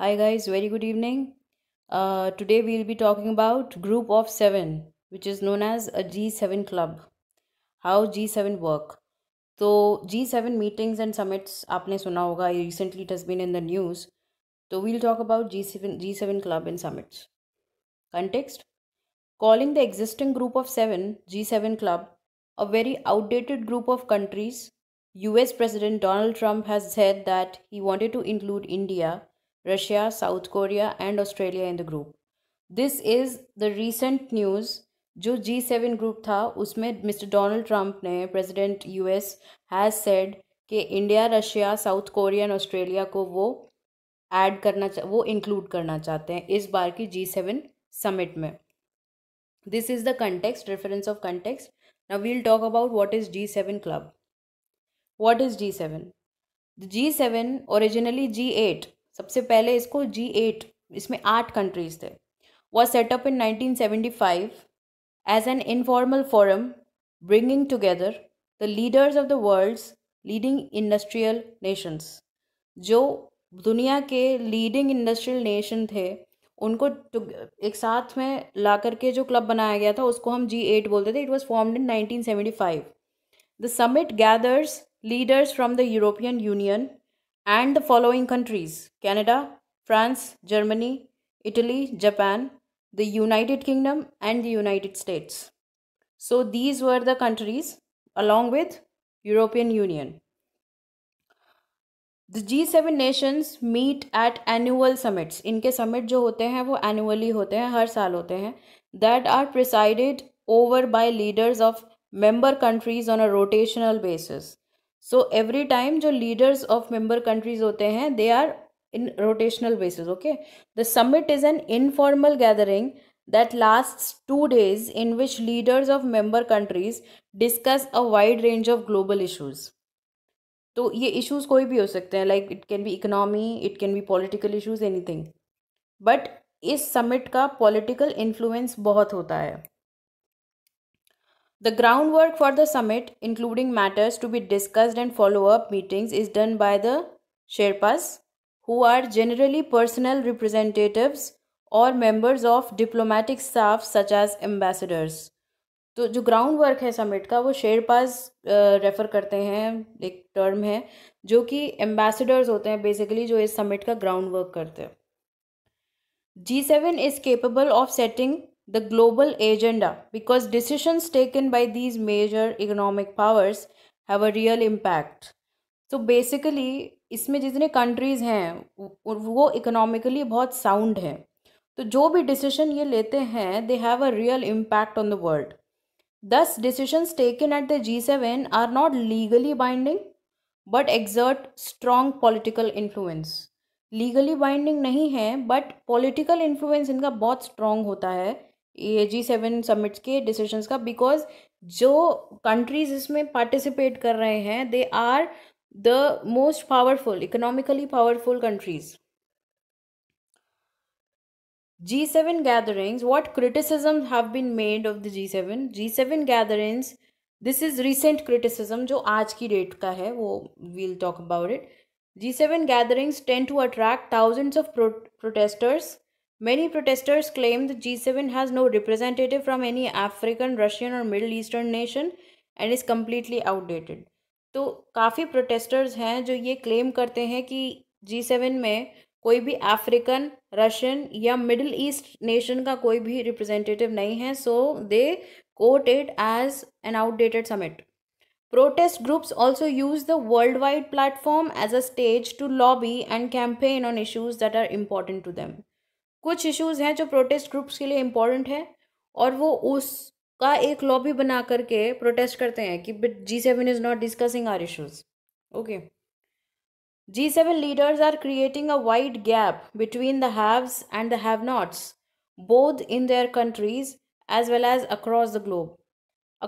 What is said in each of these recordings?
hi guys very good evening uh, today we will be talking about group of 7 which is known as a G7 club how G7 work so G7 meetings and summits aapne suna hoga recently it has been in the news so we'll talk about G7 G7 club and summits context calling the existing group of 7 G7 club a very outdated group of countries US President Donald Trump has said that he wanted to include India Russia, South Korea, and Australia in the group. This is the recent news जो G seven group था उसमें mister Donald Trump ने president US has said कि India Russia South Korea and Australia को वो add करना वो include करना चाहते हैं इस बार की जी सेवन समिट में this is the context reference of context now we'll talk about what is G seven club what is G seven the G seven originally G eight सबसे पहले इसको जी एट इसमें आठ कंट्रीज़ थे वो set up in 1975 as an informal forum bringing together the leaders of the world's leading industrial nations जो दुनिया के लीडिंग इंडस्ट्रियल नेशन थे उनको एक साथ में ला करके जो क्लब बनाया गया था उसको हम जी एट बोलते थे it was form in nineteen five the summit gathers leaders from the European Union and the following countries Canada, France, Germany, Italy, Japan, the United Kingdom, and the United States. So these were the countries along with European Union. The G7 nations meet at annual summits. Inke summit jo hote hain, wo annually hote hain, har saal hote hain. That are presided over by leaders of member countries on a rotational basis. So every time जो leaders of member countries होते हैं they are in rotational basis okay the summit is an informal gathering that last two days in which leaders of member countries discuss a wide range of global issues तो ये issues कोई भी हो सकते हैं like it can be economy it can be political anything but इस summit का political influence बहुत होता है The groundwork for the summit, including matters to be discussed and follow up meetings, is done by the Sherpas, who are generally personal representatives or members of diplomatic staff, such as ambassadors. तो जो ground work है summit का वो शेर पास refer करते हैं एक term है जो कि एम्बेसडर्स होते हैं बेसिकली जो इस समिट का ग्राउंड वर्क करते हैं G seven is capable of setting the global agenda because decisions taken by these major economic powers have a real impact so basically इसमें जितने कंट्रीज हैं वो इकोनॉमिकली बहुत साउंड हैं तो जो भी डिसीजन ये लेते हैं they have a real impact on the world thus decision taken at the G seven are not legally binding but exert strong political influence legally binding नहीं है बट पॉलिटिकल इन्फ्लुएंस इनका बहुत स्ट्रॉन्ग होता है ये जी सेवन समिट्स के decision का because जो कंट्रीज इसमें पार्टिसिपेट कर रहे हैं they are the most powerful economically powerful countries G seven gatherings what criticism have been made of the G seven G seven gatherings this is recent criticism जो आज की date का है वो we'll talk about it G seven gatherings tend to attract thousands of protesters Many protesters claim the G7 has no representative from any African, Russian or Middle Eastern nation and is completely outdated. तो काफ़ी protesters हैं जो ये claim करते हैं कि जी seven में कोई भी अफ्रीकन रशियन या मिडिल ईस्ट नेशन का कोई भी रिप्रेजेंटेटिव नहीं है so they quote it as an outdated summit Protest groups also use the worldwide platform as a stage to lobby and campaign on issues that are important to them. कुछ issues हैं जो protest groups के लिए important हैं और वो उसका एक लॉबी बना करके प्रोटेस्ट करते हैं कि but G seven is not discussing our issues okay G seven leaders are creating a wide gap between the haves and the have nots both in their countries as well as across the globe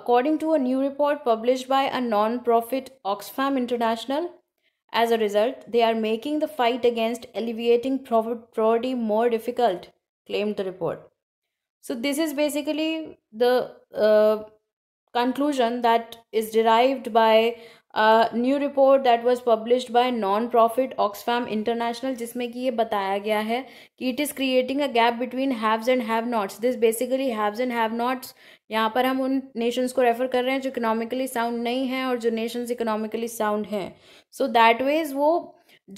according to a new report publish by a non profit Oxfam International As a result, they are making the fight against alleviating poverty more difficult, claimed the report. So, this is basically the uh, conclusion that is derived by a new report that was published by non profit Oxfam International जिसमें कि ये बताया गया है कि it is creating a gap between haves and have nots this basically haves and have nots यहाँ पर हम उन नेशंस को रेफर कर रहे हैं जो इकोनॉमिकली साउंड नहीं हैं और जो नेशंस इकोनॉमिकली साउंड हैं सो दैट वेज वो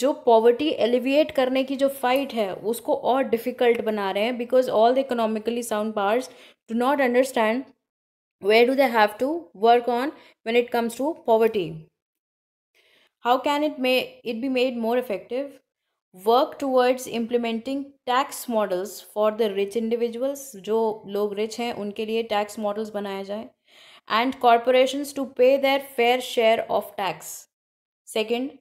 जो पॉवर्टी एलिविएट करने की जो फाइट है उसको और डिफिकल्ट बना रहे हैं because all the economically sound powers do not understand where do they have to work on when it comes to poverty how can it may it be made more effective work towards implementing tax models for the rich individuals जो लोग rich हैं उनके लिए tax models बनाया जाए and corporations to pay their fair share of tax second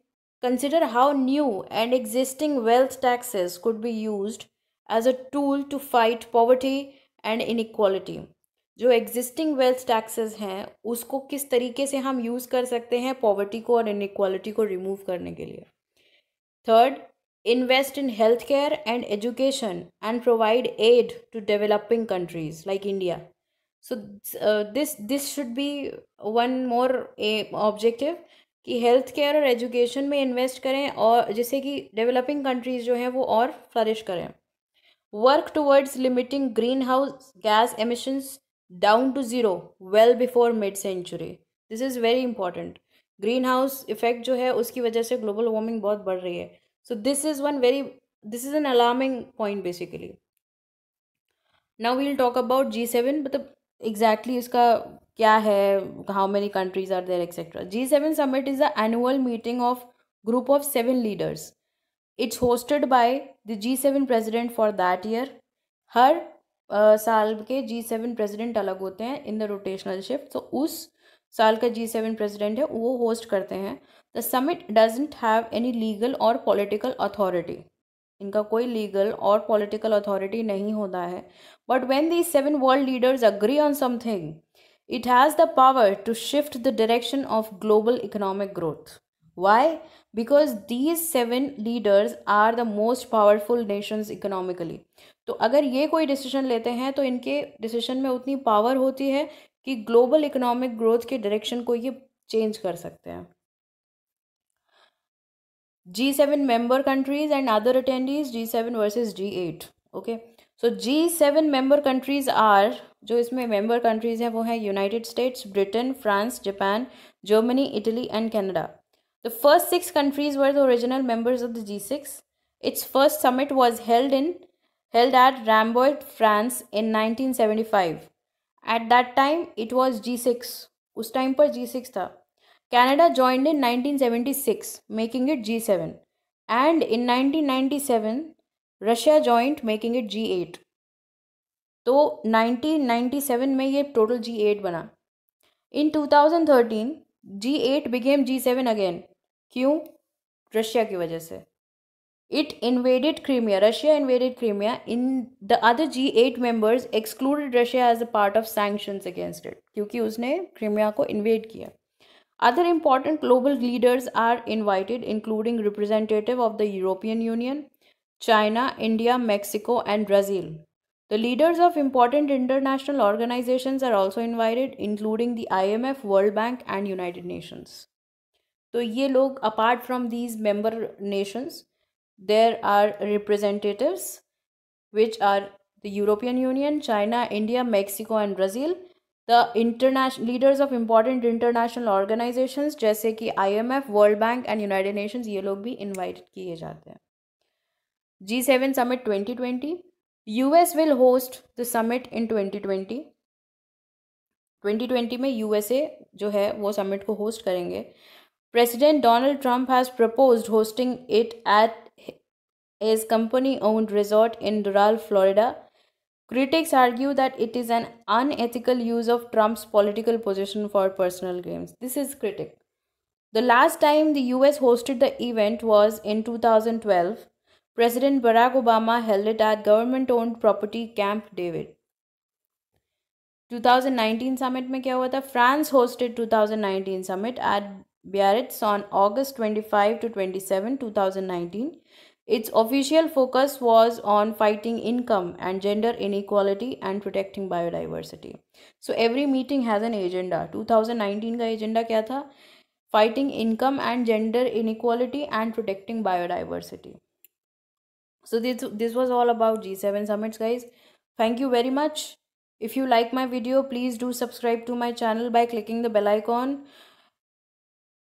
consider how new and existing wealth taxes could be used as a tool to fight poverty and inequality जो existing wealth taxes हैं उसको किस तरीके से हम use कर सकते हैं पॉवर्टी को और इनक्वालिटी को रिमूव करने के लिए third invest in health care and education and provide aid to developing countries like India so this this should be one more objective कि हेल्थ केयर और एजुकेशन में इन्वेस्ट करें और जैसे कि डेवलपिंग कंट्रीज़ जो हैं वो और फ्लरिश करें work towards limiting greenhouse gas emissions down to zero well before mid century this is very important greenhouse effect jo hai uski wajah global warming bahut badh rahi so this is one very this is an alarming point basically now we'll talk about g7 but exactly iska kya how many countries are there etc g7 summit is the annual meeting of group of seven leaders it's hosted by the g7 president for that year her साल के जी seven president अलग होते हैं in the rotational shift तो उस साल का जी seven president है वो होस्ट करते हैं the summit doesn't have any legal और पॉलिटिकल अथॉरिटी इनका कोई लीगल और पॉलिटिकल अथॉरिटी नहीं होता है but when the seven world leaders agree on something it has the power to shift the direction of global economic growth Why? Because these seven leaders are the most powerful nations economically. तो अगर ये कोई decision लेते हैं तो इनके decision में उतनी पावर होती है कि ग्लोबल इकोनॉमिक ग्रोथ के डायरेक्शन को ये चेंज कर सकते हैं G seven member countries and other attendees G seven versus G eight okay so G seven member countries are जो इसमें मेंबर कंट्रीज हैं वो हैं United States Britain France Japan Germany Italy and Canada The first six countries were the original members of the G6. Its first summit was held in held at Rambert, France in 1975. At that time it was G6. Us time पर G6 tha. Canada joined in 1976, making it G7. And in 1997, Russia joined, making it G8. So 1997 ye total G8 bana. In 2013, G8 became G7 again. क्यों Russia की वजह से It invaded Crimea. Russia invaded Crimea. In the other G8 members excluded Russia as a part of sanctions against it. क्योंकि उसने Crimea को invade किया Other important global leaders are invited, including representatives of the European Union, China, India, Mexico, and Brazil. The leaders of important international organizations are also invited, including the IMF, World Bank, and United Nations. तो ये लोग apart from these member nations there are representatives which are the European Union China India Mexico and Brazil the international leaders of important international organization जैसे कि IMF World Bank and United Nations ये लोग भी invite किए जाते हैं G seven summit twenty twenty U S will host the summit in twenty twenty twenty twenty में USA जो है वो समिट को होस्ट करेंगे President Donald Trump has proposed hosting it at his company owned resort in Doral, Florida. Critics argue that it is an unethical use of Trump's political position for personal gains. This is critic. The last time the US hosted the event was in 2012. President Barack Obama held it at government owned property Camp David. 2019 summit. में क्या हुआ था France 2019 summit at. Biarritz on August 25 to 27, 2019. Its official focus was on fighting income and gender inequality and protecting biodiversity. So every meeting has an agenda. 2019 का agenda क्या था? Fighting income and gender inequality and protecting biodiversity. So this this was all about G7 summits, guys. Thank you very much. If you like my video, please do subscribe to my channel by clicking the bell icon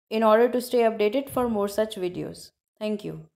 in order to stay updated for more such videos. Thank you.